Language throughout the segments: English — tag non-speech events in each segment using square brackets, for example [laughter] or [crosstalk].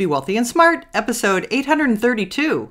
Be Wealthy and Smart, episode 832.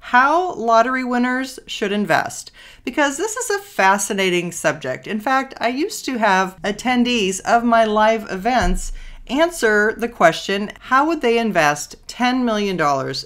how lottery winners should invest, because this is a fascinating subject. In fact, I used to have attendees of my live events answer the question how would they invest $10 million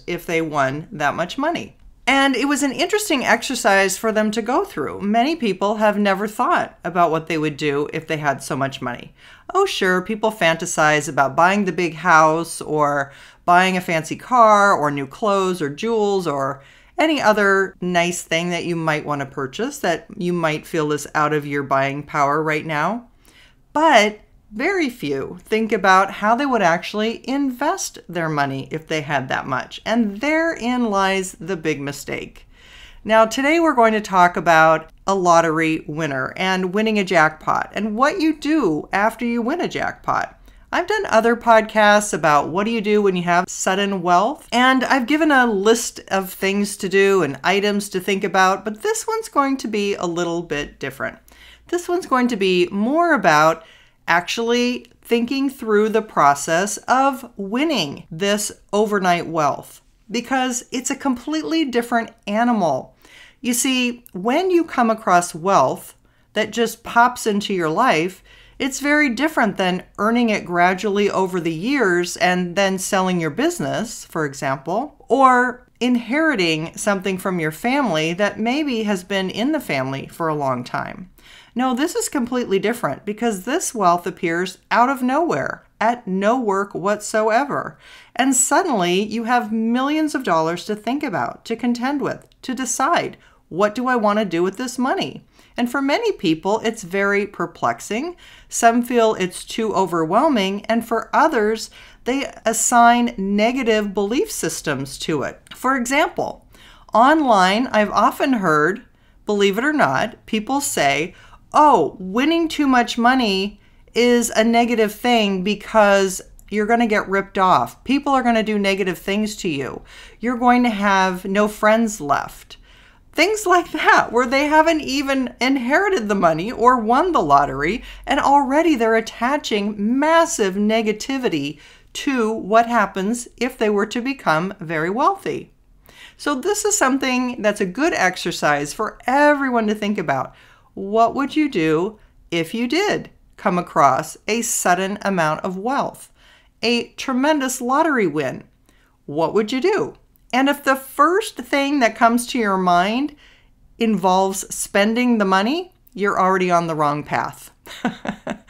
if they won that much money? And it was an interesting exercise for them to go through. Many people have never thought about what they would do if they had so much money. Oh, sure, people fantasize about buying the big house or buying a fancy car or new clothes or jewels or any other nice thing that you might want to purchase that you might feel is out of your buying power right now. But very few think about how they would actually invest their money if they had that much. And therein lies the big mistake. Now, today we're going to talk about a lottery winner and winning a jackpot and what you do after you win a jackpot. I've done other podcasts about what do you do when you have sudden wealth, and I've given a list of things to do and items to think about, but this one's going to be a little bit different. This one's going to be more about actually thinking through the process of winning this overnight wealth because it's a completely different animal. You see, when you come across wealth that just pops into your life, it's very different than earning it gradually over the years and then selling your business, for example, or inheriting something from your family that maybe has been in the family for a long time. No, this is completely different because this wealth appears out of nowhere, at no work whatsoever. And suddenly you have millions of dollars to think about, to contend with, to decide what do I want to do with this money? And for many people, it's very perplexing. Some feel it's too overwhelming, and for others, they assign negative belief systems to it. For example, online, I've often heard, believe it or not, people say, oh, winning too much money is a negative thing because you're going to get ripped off. People are going to do negative things to you. You're going to have no friends left. Things like that, where they haven't even inherited the money or won the lottery, and already they're attaching massive negativity to what happens if they were to become very wealthy. So, this is something that's a good exercise for everyone to think about. What would you do if you did come across a sudden amount of wealth, a tremendous lottery win? What would you do? And if the first thing that comes to your mind involves spending the money, you're already on the wrong path.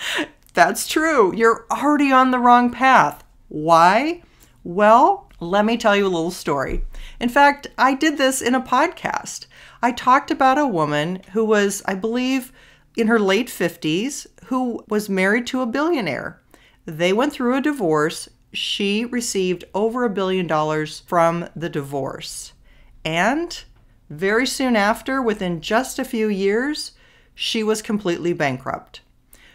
[laughs] That's true. You're already on the wrong path. Why? Well, let me tell you a little story. In fact, I did this in a podcast. I talked about a woman who was, I believe, in her late 50s who was married to a billionaire. They went through a divorce. She received over a billion dollars from the divorce. And very soon after, within just a few years, she was completely bankrupt.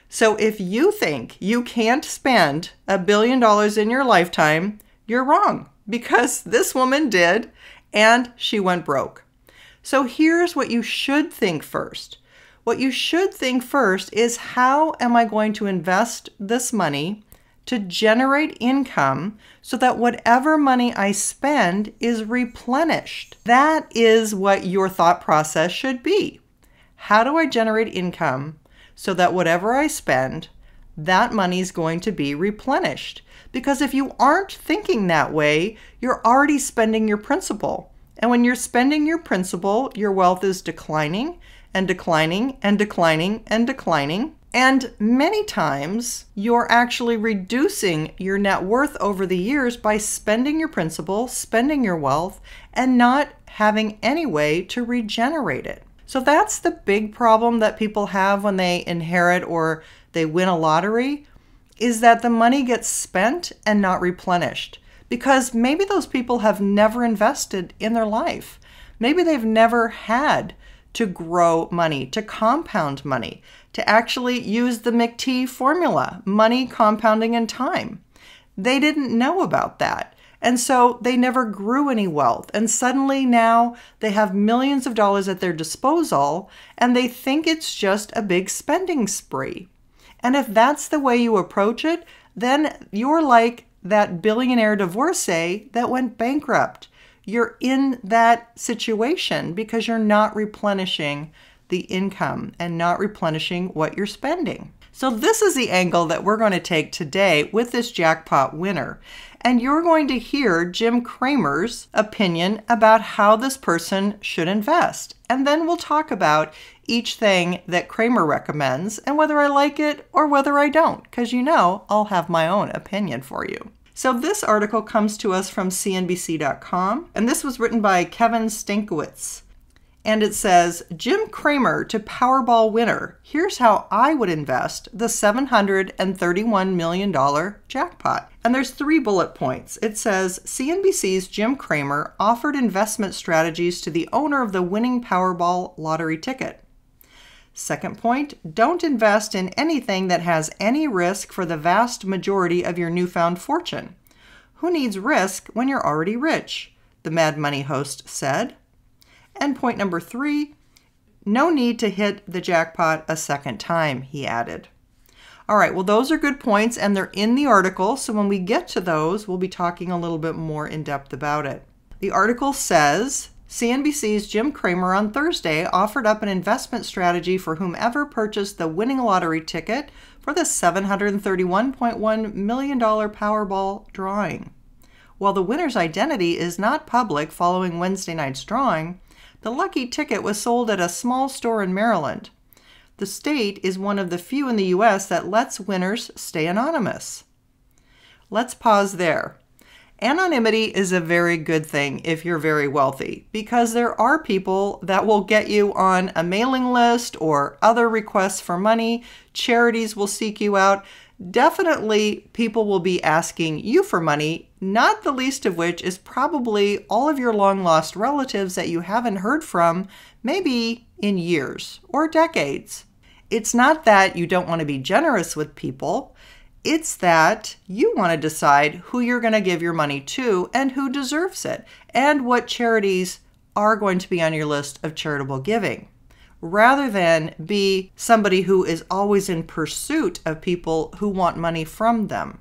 So if you think you can't spend a billion dollars in your lifetime, you're wrong because this woman did, and she went broke. So here's what you should think first. What you should think first is how am I going to invest this money to generate income so that whatever money I spend is replenished? That is what your thought process should be. How do I generate income so that whatever I spend, that money is going to be replenished? Because if you aren't thinking that way, you're already spending your principal. And when you're spending your principal, your wealth is declining and declining and declining and declining. And many times you're actually reducing your net worth over the years by spending your principal, spending your wealth, and not having any way to regenerate it. So that's the big problem that people have when they inherit or they win a lottery is that the money gets spent and not replenished because maybe those people have never invested in their life. Maybe they've never had to grow money, to compound money, to actually use the McT formula money, compounding, in time. They didn't know about that. And so they never grew any wealth. And suddenly now they have millions of dollars at their disposal and they think it's just a big spending spree. And if that's the way you approach it, then you're like that billionaire divorcee that went bankrupt. You're in that situation because you're not replenishing the income and not replenishing what you're spending. So, this is the angle that we're going to take today with this jackpot winner and you're going to hear Jim Kramer's opinion about how this person should invest. And then we'll talk about each thing that Kramer recommends and whether I like it or whether I don't, because you know I'll have my own opinion for you. So this article comes to us from CNBC.com, and this was written by Kevin Stinkowitz and it says Jim Cramer to Powerball winner. Here's how I would invest the $731 million jackpot. And there's three bullet points. It says CNBC's Jim Cramer offered investment strategies to the owner of the winning Powerball lottery ticket. Second point, don't invest in anything that has any risk for the vast majority of your newfound fortune. Who needs risk when you're already rich? The Mad Money host said. And point number three, no need to hit the jackpot a second time, he added. All right, well, those are good points and they're in the article. So when we get to those, we'll be talking a little bit more in depth about it. The article says CNBC's Jim Cramer on Thursday offered up an investment strategy for whomever purchased the winning lottery ticket for the $731.1 million Powerball drawing. While the winner's identity is not public following Wednesday night's drawing, the lucky ticket was sold at a small store in Maryland. The state is one of the few in the U.S. that lets winners stay anonymous. Let's pause there. Anonymity is a very good thing if you're very wealthy because there are people that will get you on a mailing list or other requests for money. Charities will seek you out. Definitely, people will be asking you for money not the least of which is probably all of your long lost relatives that you haven't heard from, maybe in years or decades. It's not that you don't want to be generous with people, it's that you want to decide who you're going to give your money to and who deserves it, and what charities are going to be on your list of charitable giving rather than be somebody who is always in pursuit of people who want money from them.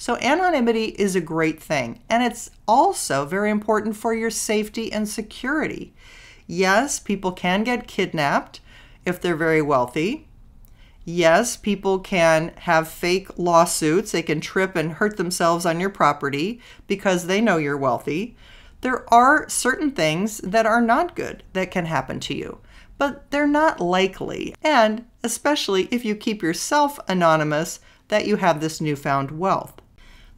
So anonymity is a great thing, and it's also very important for your safety and security. Yes, people can get kidnapped if they're very wealthy. Yes, people can have fake lawsuits. They can trip and hurt themselves on your property because they know you're wealthy. There are certain things that are not good that can happen to you, but they're not likely. And especially if you keep yourself anonymous, that you have this newfound wealth.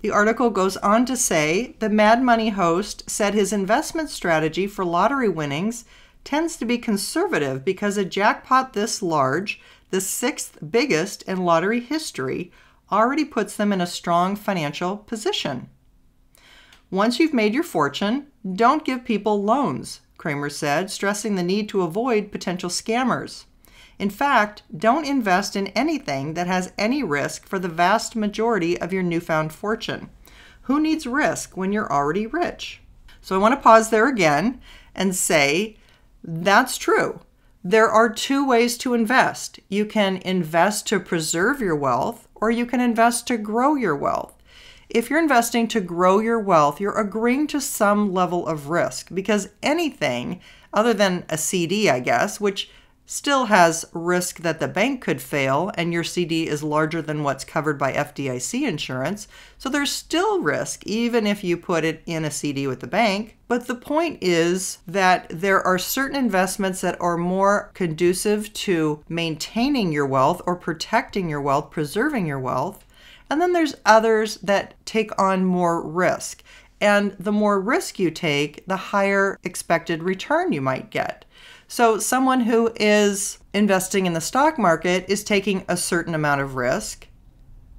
The article goes on to say the Mad Money host said his investment strategy for lottery winnings tends to be conservative because a jackpot this large, the sixth biggest in lottery history, already puts them in a strong financial position. Once you've made your fortune, don't give people loans, Kramer said, stressing the need to avoid potential scammers. In fact, don't invest in anything that has any risk for the vast majority of your newfound fortune. Who needs risk when you're already rich? So I want to pause there again and say that's true. There are two ways to invest. You can invest to preserve your wealth, or you can invest to grow your wealth. If you're investing to grow your wealth, you're agreeing to some level of risk because anything other than a CD, I guess, which still has risk that the bank could fail and your CD is larger than what's covered by FDIC insurance. So there's still risk even if you put it in a CD with the bank. But the point is that there are certain investments that are more conducive to maintaining your wealth or protecting your wealth, preserving your wealth. And then there's others that take on more risk. And the more risk you take, the higher expected return you might get. So, someone who is investing in the stock market is taking a certain amount of risk.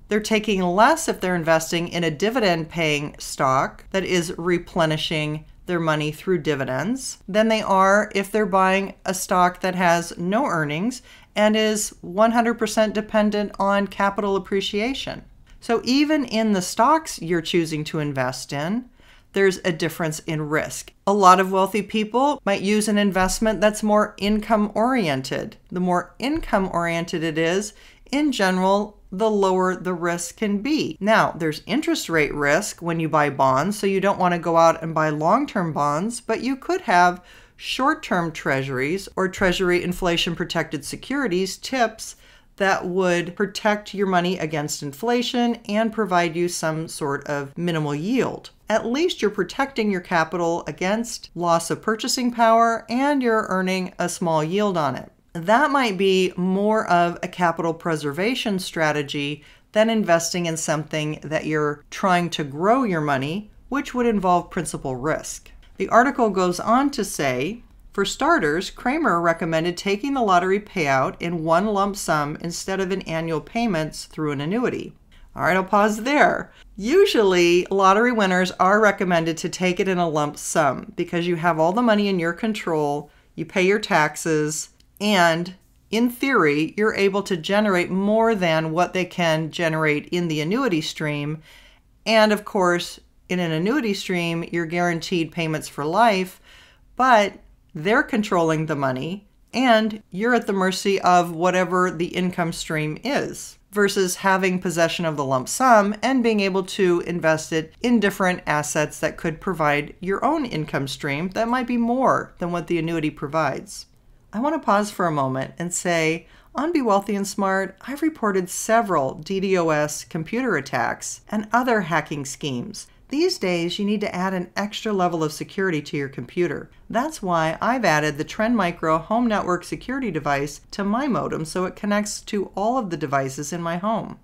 They're taking less if they're investing in a dividend paying stock that is replenishing their money through dividends than they are if they're buying a stock that has no earnings and is 100% dependent on capital appreciation. So, even in the stocks you're choosing to invest in, there's a difference in risk. A lot of wealthy people might use an investment that's more income oriented. The more income oriented it is, in general, the lower the risk can be. Now, there's interest rate risk when you buy bonds, so you don't want to go out and buy long term bonds, but you could have short term treasuries or treasury inflation protected securities, TIPS, that would protect your money against inflation and provide you some sort of minimal yield. At least you're protecting your capital against loss of purchasing power and you're earning a small yield on it. That might be more of a capital preservation strategy than investing in something that you're trying to grow your money, which would involve principal risk. The article goes on to say for starters, Kramer recommended taking the lottery payout in one lump sum instead of in annual payments through an annuity. All right, I'll pause there. Usually, lottery winners are recommended to take it in a lump sum because you have all the money in your control, you pay your taxes, and in theory, you're able to generate more than what they can generate in the annuity stream. And of course, in an annuity stream, you're guaranteed payments for life, but they're controlling the money, and you're at the mercy of whatever the income stream is versus having possession of the lump sum and being able to invest it in different assets that could provide your own income stream that might be more than what the annuity provides. I want to pause for a moment and say, on Be Wealthy and Smart, I've reported several DDoS computer attacks and other hacking schemes these days, you need to add an extra level of security to your computer. That's why I've added the Trend Micro Home Network security device to my modem so it connects to all of the devices in my home.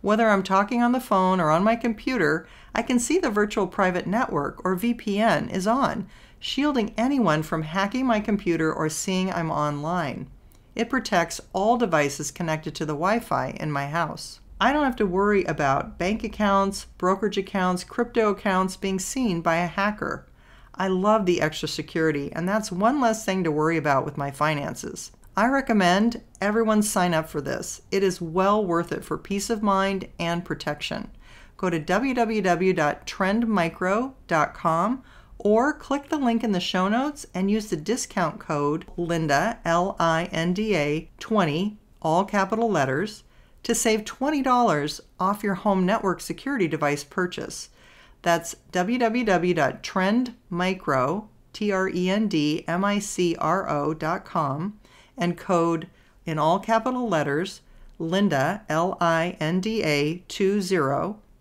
Whether I'm talking on the phone or on my computer, I can see the Virtual Private Network, or VPN, is on, shielding anyone from hacking my computer or seeing I'm online. It protects all devices connected to the Wi Fi in my house. I don't have to worry about bank accounts, brokerage accounts, crypto accounts being seen by a hacker. I love the extra security, and that's one less thing to worry about with my finances. I recommend everyone sign up for this. It is well worth it for peace of mind and protection. Go to www.trendmicro.com or click the link in the show notes and use the discount code LINDA, L I N D A 20, all capital letters to save $20 off your home network security device purchase. That's www.trendmicro.com and code in all capital letters Linda, L I N D A 20.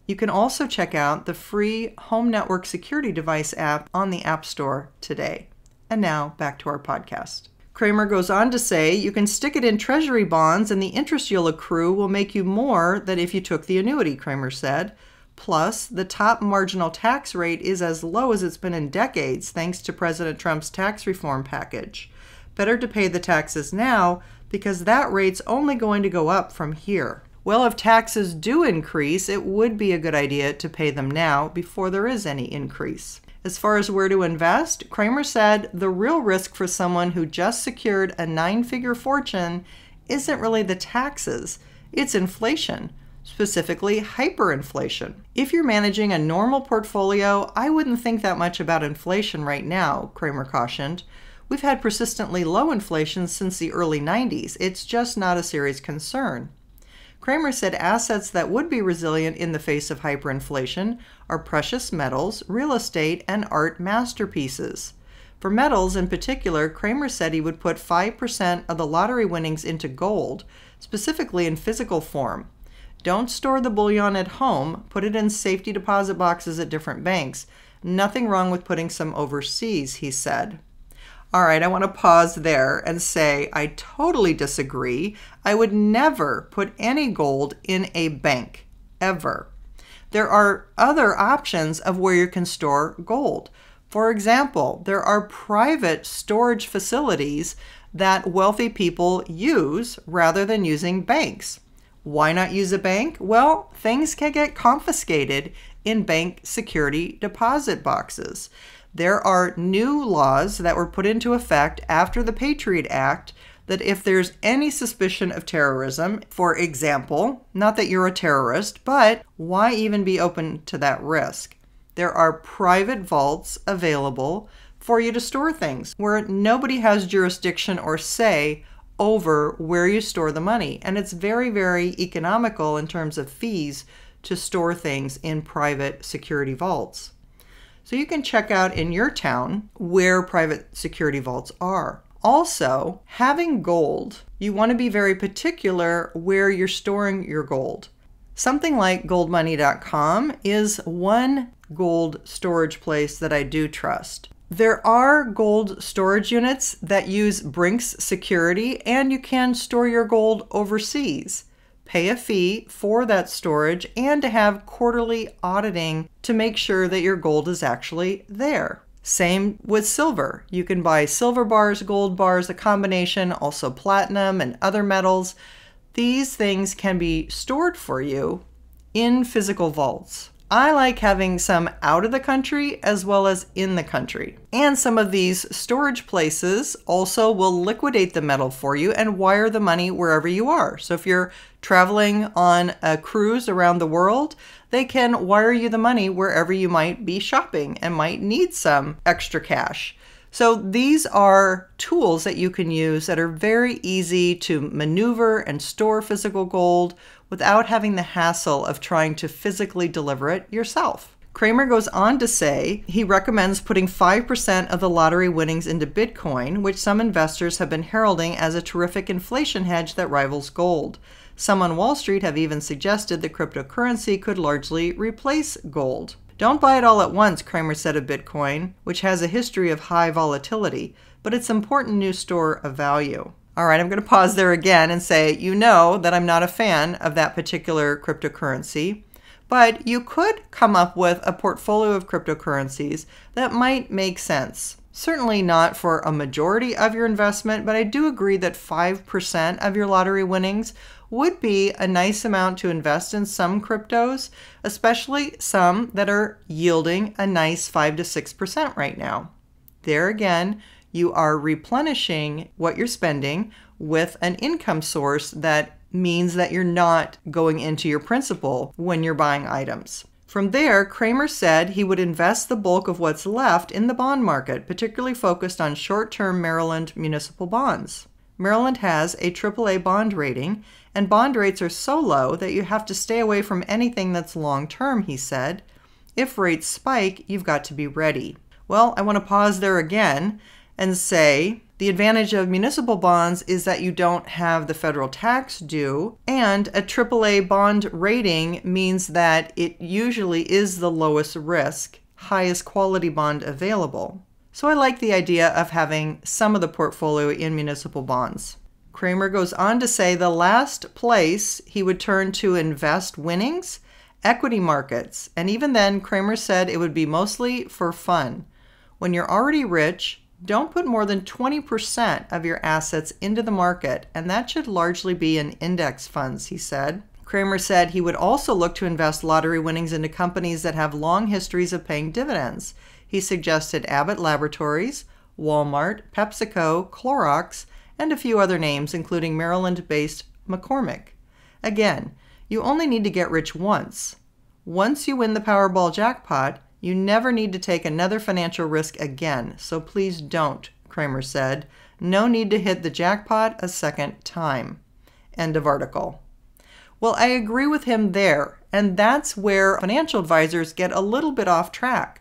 You can also check out the free Home Network Security Device app on the App Store today. And now back to our podcast. Kramer goes on to say, you can stick it in treasury bonds and the interest you'll accrue will make you more than if you took the annuity, Kramer said. Plus, the top marginal tax rate is as low as it's been in decades thanks to President Trump's tax reform package. Better to pay the taxes now because that rate's only going to go up from here. Well, if taxes do increase, it would be a good idea to pay them now before there is any increase. As far as where to invest, Kramer said the real risk for someone who just secured a nine figure fortune isn't really the taxes, it's inflation, specifically hyperinflation. If you're managing a normal portfolio, I wouldn't think that much about inflation right now, Kramer cautioned. We've had persistently low inflation since the early 90s, it's just not a serious concern. Kramer said assets that would be resilient in the face of hyperinflation are precious metals, real estate, and art masterpieces. For metals in particular, Kramer said he would put 5% of the lottery winnings into gold, specifically in physical form. Don't store the bullion at home, put it in safety deposit boxes at different banks. Nothing wrong with putting some overseas, he said. All right, I want to pause there and say I totally disagree. I would never put any gold in a bank, ever. There are other options of where you can store gold. For example, there are private storage facilities that wealthy people use rather than using banks. Why not use a bank? Well, things can get confiscated in bank security deposit boxes there are new laws that were put into effect after the Patriot Act that if there's any suspicion of terrorism, for example, not that you're a terrorist, but why even be open to that risk? There are private vaults available for you to store things where nobody has jurisdiction or say over where you store the money. And it's very, very economical in terms of fees to store things in private security vaults. So you can check out in your town where private security vaults are. Also, having gold, you want to be very particular where you're storing your gold. Something like goldmoney.com is one gold storage place that I do trust. There are gold storage units that use Brinks security, and you can store your gold overseas pay a fee for that storage, and to have quarterly auditing to make sure that your gold is actually there. Same with silver. You can buy silver bars, gold bars, a combination, also platinum and other metals. These things can be stored for you in physical vaults. I like having some out of the country as well as in the country. And some of these storage places also will liquidate the metal for you and wire the money wherever you are. So if you're traveling on a cruise around the world, they can wire you the money wherever you might be shopping and might need some extra cash. So these are tools that you can use that are very easy to maneuver and store physical gold without having the hassle of trying to physically deliver it yourself. Kramer goes on to say he recommends putting 5% of the lottery winnings into Bitcoin, which some investors have been heralding as a terrific inflation hedge that rivals gold. Some on Wall Street have even suggested that cryptocurrency could largely replace gold. Don't buy it all at once, Kramer said of Bitcoin, which has a history of high volatility, but it's important new store of value. All right, I'm going to pause there again and say, you know that I'm not a fan of that particular cryptocurrency, but you could come up with a portfolio of cryptocurrencies that might make sense. Certainly not for a majority of your investment, but I do agree that 5% of your lottery winnings would be a nice amount to invest in some cryptos, especially some that are yielding a nice 5 to 6% right now. There again, you are replenishing what you're spending with an income source that means that you're not going into your principal when you're buying items. From there, Kramer said he would invest the bulk of what's left in the bond market, particularly focused on short term Maryland municipal bonds. Maryland has a AAA bond rating, and bond rates are so low that you have to stay away from anything that's long term, he said. If rates spike, you've got to be ready. Well, I want to pause there again and say the advantage of municipal bonds is that you don't have the federal tax due, and a AAA bond rating means that it usually is the lowest risk, highest quality bond available. So I like the idea of having some of the portfolio in municipal bonds. Kramer goes on to say the last place he would turn to invest winnings, equity markets. And even then, Kramer said it would be mostly for fun. When you're already rich, don't put more than 20% of your assets into the market, and that should largely be in index funds, he said. Kramer said he would also look to invest lottery winnings into companies that have long histories of paying dividends. He suggested Abbott Laboratories, Walmart, PepsiCo, Clorox, and a few other names, including Maryland based McCormick. Again, you only need to get rich once. Once you win the Powerball jackpot, you never need to take another financial risk again, so please don't, Kramer said. No need to hit the jackpot a second time. End of article. Well, I agree with him there, and that's where financial advisors get a little bit off track.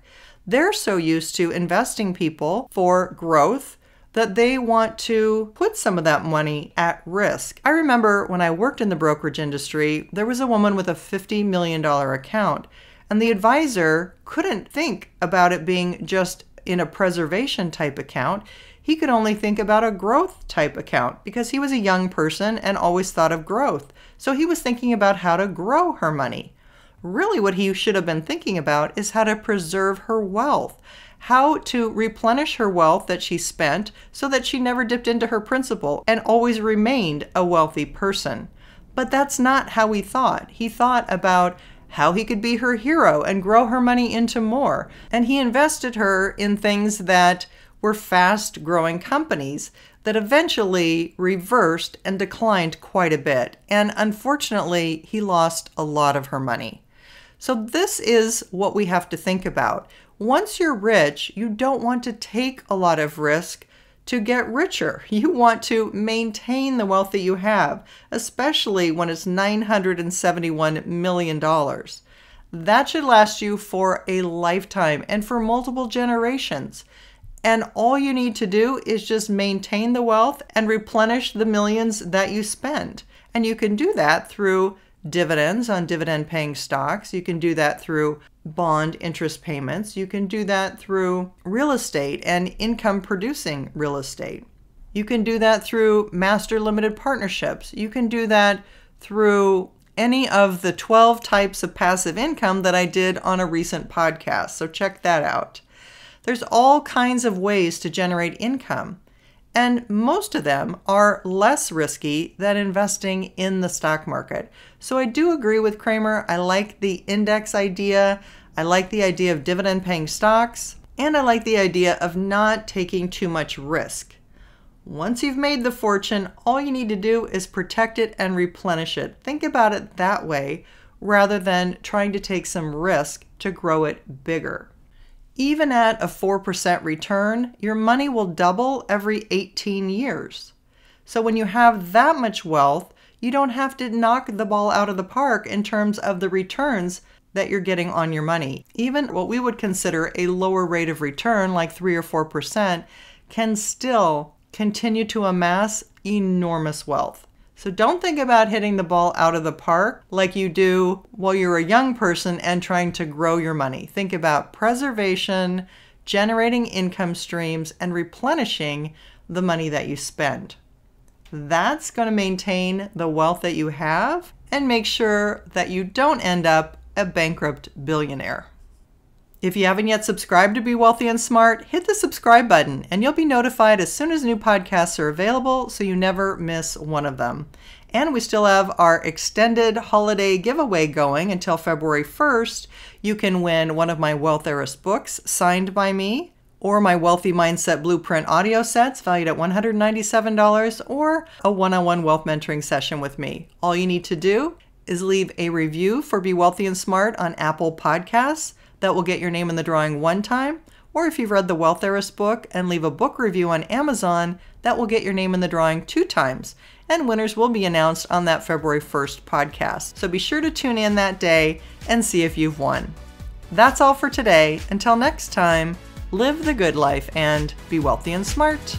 They're so used to investing people for growth that they want to put some of that money at risk. I remember when I worked in the brokerage industry, there was a woman with a $50 million account, and the advisor couldn't think about it being just in a preservation type account. He could only think about a growth type account because he was a young person and always thought of growth. So he was thinking about how to grow her money. Really, what he should have been thinking about is how to preserve her wealth, how to replenish her wealth that she spent so that she never dipped into her principal and always remained a wealthy person. But that's not how he thought. He thought about how he could be her hero and grow her money into more. And he invested her in things that were fast growing companies that eventually reversed and declined quite a bit. And unfortunately, he lost a lot of her money. So this is what we have to think about. Once you're rich, you don't want to take a lot of risk to get richer. [laughs] You want to maintain the wealth that you have, especially when it's $971 million. That should last you for a lifetime and for multiple generations. And all you need to do is just maintain the wealth and replenish the millions that you spend. And you can do that through dividends on dividend paying stocks. You can do that through bond interest payments. You can do that through real estate and income producing real estate. You can do that through master limited partnerships. You can do that through any of the 12 types of passive income that I did on a recent podcast. So check that out. There's all kinds of ways to generate income and most of them are less risky than investing in the stock market. So I do agree with Kramer. I like the index idea. I like the idea of dividend paying stocks, and I like the idea of not taking too much risk. Once you've made the fortune, all you need to do is protect it and replenish it. Think about it that way rather than trying to take some risk to grow it bigger. Even at a 4% return, your money will double every 18 years. So when you have that much wealth, you don't have to knock the ball out of the park in terms of the returns that you're getting on your money. Even what we would consider a lower rate of return, like 3 or 4%, can still continue to amass enormous wealth. So don't think about hitting the ball out of the park like you do while you're a young person and trying to grow your money. Think about preservation, generating income streams, and replenishing the money that you spend. That's going to maintain the wealth that you have and make sure that you don't end up a bankrupt billionaire. If you haven't yet subscribed to Be Wealthy and Smart, hit the subscribe button and you'll be notified as soon as new podcasts are available so you never miss one of them. And we still have our extended holiday giveaway going until February 1st. You can win one of my Wealth Heiress books signed by me, or my Wealthy Mindset Blueprint audio sets valued at $197, or a one on one wealth mentoring session with me. All you need to do is leave a review for Be Wealthy and Smart on Apple Podcasts that will get your name in the drawing one time, or if you've read the Wealth Heiress book and leave a book review on Amazon, that will get your name in the drawing two times. And winners will be announced on that February 1st podcast. So be sure to tune in that day and see if you've won. That's all for today. Until next time, live the good life and be wealthy and smart.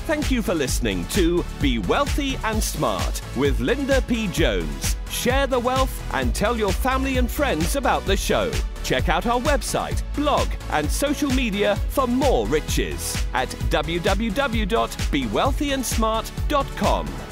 Thank you for listening to Be Wealthy and Smart with Linda P. Jones. Share the wealth and tell your family and friends about the show check out our website, blog, and social media for more riches at www.bewealthyandsmart.com.